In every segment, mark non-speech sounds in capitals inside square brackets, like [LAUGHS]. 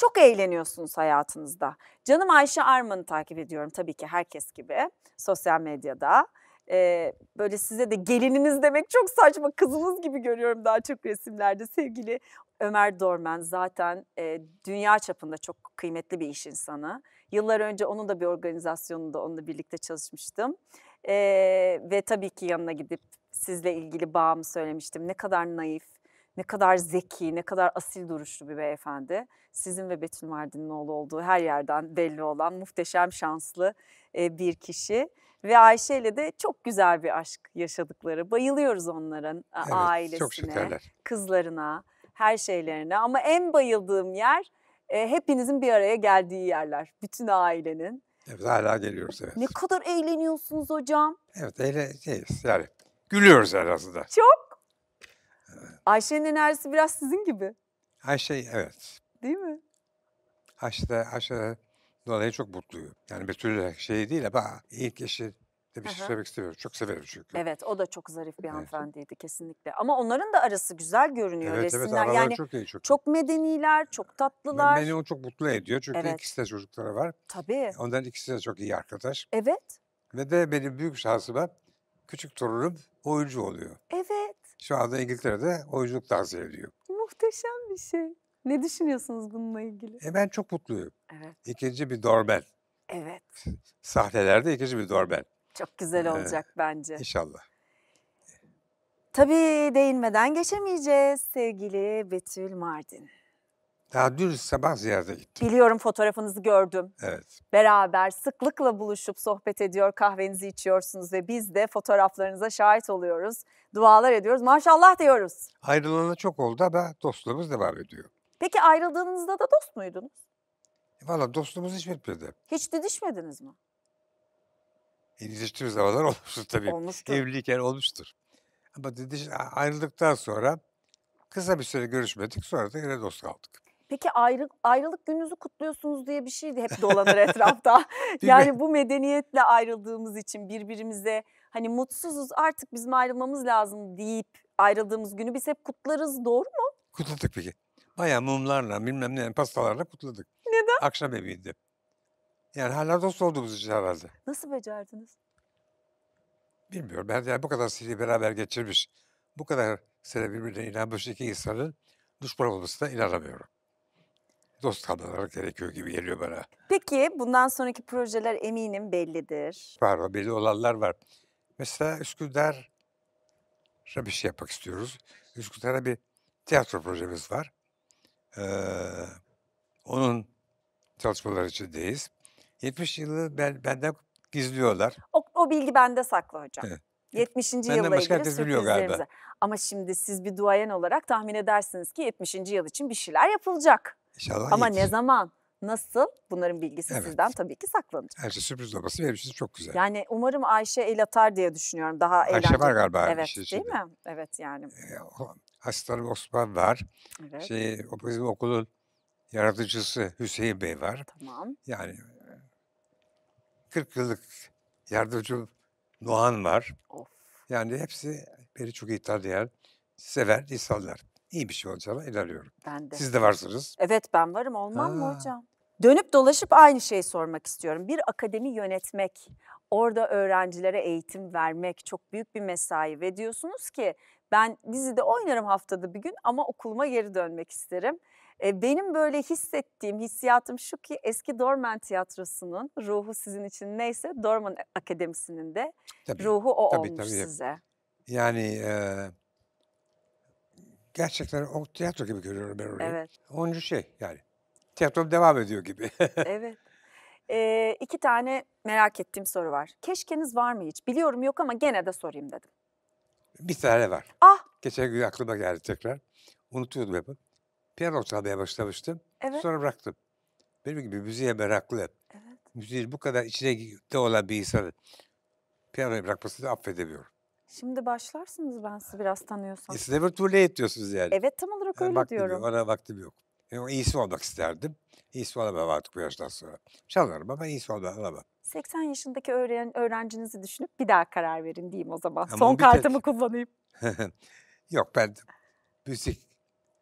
Çok eğleniyorsunuz hayatınızda. Canım Ayşe Arman'ı takip ediyorum tabii ki herkes gibi sosyal medyada. Ee, böyle size de gelininiz demek çok saçma kızınız gibi görüyorum daha çok resimlerde sevgili Ömer Dormen zaten e, dünya çapında çok kıymetli bir iş insanı. Yıllar önce onun da bir organizasyonunda onunla birlikte çalışmıştım. E, ve tabii ki yanına gidip sizle ilgili bağımı söylemiştim. Ne kadar naif, ne kadar zeki, ne kadar asil duruşlu bir beyefendi. Sizin ve Betül Mardin'in oğlu olduğu her yerden belli olan muhteşem şanslı bir kişi. Ve Ayşe ile de çok güzel bir aşk yaşadıkları. Bayılıyoruz onların evet, ailesine, kızlarına, her şeylerine. Ama en bayıldığım yer hepinizin bir araya geldiği yerler. Bütün ailenin. Evet hala geliyoruz evet. Ne kadar eğleniyorsunuz hocam. Evet eğleniyoruz yani gülüyoruz herhalde. Çok Ayşe'nin enerjisi biraz sizin gibi. Ayşe evet. Değil mi? Ayşe de, Ayşe de dolayı çok mutluyum. Yani bir türlü şey değil ama ilk eşi de bir şey söylemek istemiyorum. Çok severim çünkü. Evet o da çok zarif bir hanımefendiydi kesinlikle. Ama onların da arası güzel görünüyor Evet evet resimler. araları yani çok iyi çok. çok medeniler, çok tatlılar. Beni o çok mutlu ediyor çünkü Evet. ikisi de çocukları var. Tabii. Ondan ikisi de çok iyi arkadaş. Evet. Ve de benim büyük şansıma küçük torunum oyuncu oluyor. Evet şu anda İngiltere'de oyunculuk tavsiye ediyor. Muhteşem bir şey. Ne düşünüyorsunuz bununla ilgili? E ben çok mutluyum. Evet. İkinci bir dorbel. Evet. [LAUGHS] Sahnelerde ikinci bir dorbel. Çok güzel ee, olacak ee, bence. İnşallah. Tabii değinmeden geçemeyeceğiz sevgili Betül Mardin. Daha dün sabah ziyarete gittim. Biliyorum fotoğrafınızı gördüm. Evet. Beraber sıklıkla buluşup sohbet ediyor, kahvenizi içiyorsunuz ve biz de fotoğraflarınıza şahit oluyoruz. Dualar ediyoruz, maşallah diyoruz. Ayrılana çok oldu ama dostluğumuz devam ediyor. Peki ayrıldığınızda da dost muydunuz? E Valla dostluğumuz hiç bitmedi. Hiç didişmediniz mi? İliştiğimiz zamanlar olmuştur tabii. Olmuştur. Evliyken olmuştur. Ama didiş, ayrıldıktan sonra kısa bir süre görüşmedik sonra da yine dost kaldık. Peki ayrı, ayrılık gününüzü kutluyorsunuz diye bir şey de hep dolanır [LAUGHS] etrafta. yani mi? bu medeniyetle ayrıldığımız için birbirimize hani mutsuzuz artık bizim ayrılmamız lazım deyip ayrıldığımız günü biz hep kutlarız doğru mu? Kutladık peki. Bayağı mumlarla bilmem ne pastalarla kutladık. Neden? Akşam eviydi. Yani hala dost olduğumuz için herhalde. Nasıl becerdiniz? Bilmiyorum. Ben yani bu kadar seni beraber geçirmiş, bu kadar sene birbirine inanmış iki insanın duş düşman olmasına inanamıyorum dost kalmaları gerekiyor gibi geliyor bana. Peki bundan sonraki projeler eminim bellidir. Var o belli olanlar var. Mesela Üsküdar bir şey yapmak istiyoruz. Üsküdar'a bir tiyatro projemiz var. Ee, onun çalışmaları içindeyiz. 70 yılı ben, benden gizliyorlar. O, o bilgi bende saklı hocam. Evet. 70. Benden yılla ilgili sürprizlerimize. Ama şimdi siz bir duayen olarak tahmin edersiniz ki 70. yıl için bir şeyler yapılacak. İnşallah Ama yetişir. ne zaman? Nasıl? Bunların bilgisi evet. sizden tabii ki saklanacak. Her şey sürpriz olması benim için çok güzel. Yani umarım Ayşe el atar diye düşünüyorum. Daha Ayşe eğlenceli. var galiba. Evet şey değil mi? Evet yani. Ee, Osman var. Evet. Şey, o bizim okulun yaratıcısı Hüseyin Bey var. Tamam. Yani 40 e, yıllık yardımcı Nuhan var. Of. Yani hepsi beni çok iyi tanıyan, sever, insanlar iyi bir şey olacağına inanıyorum. Ben de. Siz de varsınız. Evet ben varım olmam ha. mı hocam? Dönüp dolaşıp aynı şeyi sormak istiyorum. Bir akademi yönetmek, orada öğrencilere eğitim vermek çok büyük bir mesai ve diyorsunuz ki ben dizide oynarım haftada bir gün ama okuluma geri dönmek isterim. E, benim böyle hissettiğim hissiyatım şu ki eski Dorman Tiyatrosu'nun ruhu sizin için neyse Dorman Akademisi'nin de tabii, ruhu o tabii, olmuş tabii. size. Yani e, gerçekten o tiyatro gibi görüyorum ben orayı. Evet. Onuncu şey yani. tiyatro devam ediyor gibi. [LAUGHS] evet. Ee, iki tane merak ettiğim soru var. Keşkeniz var mı hiç? Biliyorum yok ama gene de sorayım dedim. Bir tane var. Ah! Geçen gün aklıma geldi tekrar. Unutuyordum hep. Piyano çalmaya başlamıştım. Evet. Sonra bıraktım. Benim gibi müziğe meraklı. Evet. Müziğin bu kadar içine de olan bir insanı piyanoyu bırakmasını affedemiyorum. Şimdi başlarsınız ben sizi biraz tanıyorsam. Siz never too late diyorsunuz yani. Evet tam olarak hani öyle vaktim diyorum. Yok, ona vaktim yok. Yani e, iyisi olmak isterdim. İyisi olamam artık bu yaştan sonra. Çalarım ama iyisi olamam. olamam. 80 yaşındaki öğren öğrencinizi düşünüp bir daha karar verin diyeyim o zaman. Ama Son kartımı tek... kullanayım. [LAUGHS] yok ben müzik,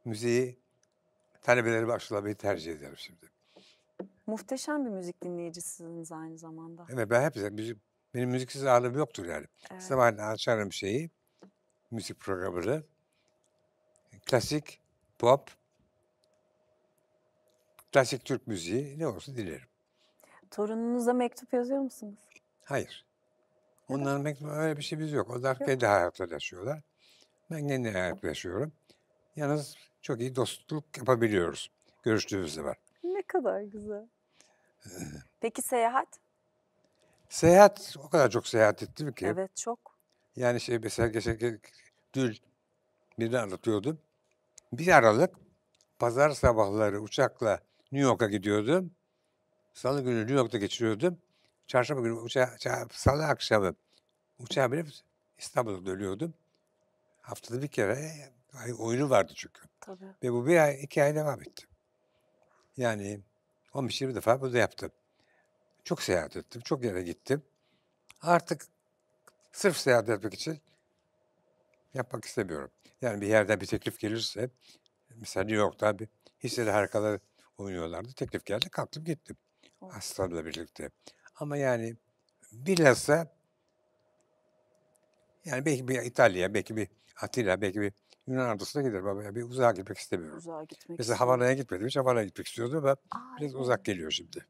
müziği talebelerime aşılamayı tercih ederim şimdi. Muhteşem bir müzik dinleyicisiniz aynı zamanda. Evet ben hep müzik benim müziksiz ağırlığım yoktur yani. Evet. Zamanında açarım şeyi, müzik programını. Klasik, pop, klasik Türk müziği ne olsun dilerim. Torununuza mektup yazıyor musunuz? Hayır. [LAUGHS] Onların mektubu öyle bir şey biz yok. Onlar yok. kendi hayatları yaşıyorlar. Ben kendi hayat yaşıyorum. Yalnız çok iyi dostluk yapabiliyoruz. Görüştüğümüz var. Ne kadar güzel. [LAUGHS] Peki seyahat? Seyahat o kadar çok seyahat ettim ki. Evet çok. Yani şey mesela geçen dün birini anlatıyordum. Bir Aralık pazar sabahları uçakla New York'a gidiyordum. Salı günü New York'ta geçiriyordum. Çarşamba günü uçağa, salı akşamı uçağa binip İstanbul'a dönüyordum. Haftada bir kere ay, oyunu vardı çünkü. Tabii. Ve bu bir ay, iki ay devam etti. Yani 15-20 defa bunu da yaptım. Çok seyahat ettim, çok yere gittim. Artık sırf seyahat etmek için yapmak istemiyorum. Yani bir yerden bir teklif gelirse, mesela New York'ta bir hisseli harikaları oynuyorlardı. Teklif geldi, kalktım gittim. Aslan'la birlikte. Ama yani bilhassa yani belki bir İtalya, belki bir Atilla, belki bir Yunan adasına gider babaya. Bir uzağa gitmek istemiyorum. Uzağa gitmek Mesela Havana'ya gitmedim hiç. Havana'ya gitmek istiyordum ama Aa, biraz evet. uzak geliyor şimdi.